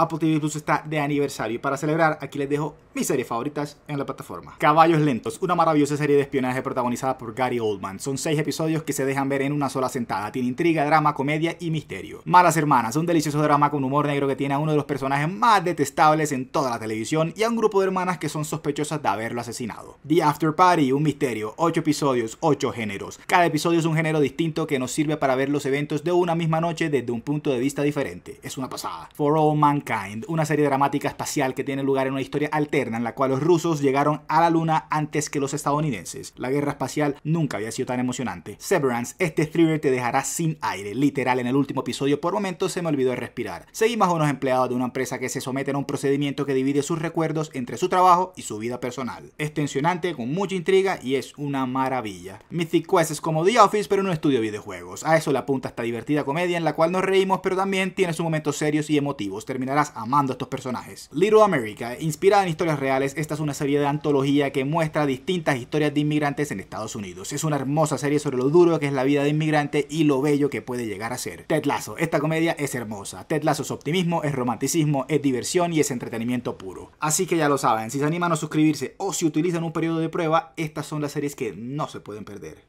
Apple TV Plus está de aniversario y para celebrar aquí les dejo mis series favoritas en la plataforma. Caballos Lentos, una maravillosa serie de espionaje protagonizada por Gary Oldman. Son seis episodios que se dejan ver en una sola sentada. Tiene intriga, drama, comedia y misterio. Malas Hermanas, un delicioso drama con humor negro que tiene a uno de los personajes más detestables en toda la televisión y a un grupo de hermanas que son sospechosas de haberlo asesinado. The After Party, un misterio, ocho episodios, ocho géneros. Cada episodio es un género distinto que nos sirve para ver los eventos de una misma noche desde un punto de vista diferente. Es una pasada. For All Mankind una serie dramática espacial que tiene lugar en una historia alterna en la cual los rusos llegaron a la luna antes que los estadounidenses. La guerra espacial nunca había sido tan emocionante. Severance, este thriller te dejará sin aire, literal en el último episodio por momentos se me olvidó de respirar. Seguimos a unos empleados de una empresa que se someten a un procedimiento que divide sus recuerdos entre su trabajo y su vida personal. Es tensionante, con mucha intriga y es una maravilla. Mythic Quest es como The Office pero no un estudio videojuegos. A eso le apunta esta divertida comedia en la cual nos reímos pero también tiene sus momentos serios y emotivos. Terminará amando estos personajes. Little America, inspirada en historias reales, esta es una serie de antología que muestra distintas historias de inmigrantes en Estados Unidos. Es una hermosa serie sobre lo duro que es la vida de inmigrante y lo bello que puede llegar a ser. Ted Lasso, esta comedia es hermosa. Ted Lasso es optimismo, es romanticismo, es diversión y es entretenimiento puro. Así que ya lo saben, si se animan a suscribirse o si utilizan un periodo de prueba, estas son las series que no se pueden perder.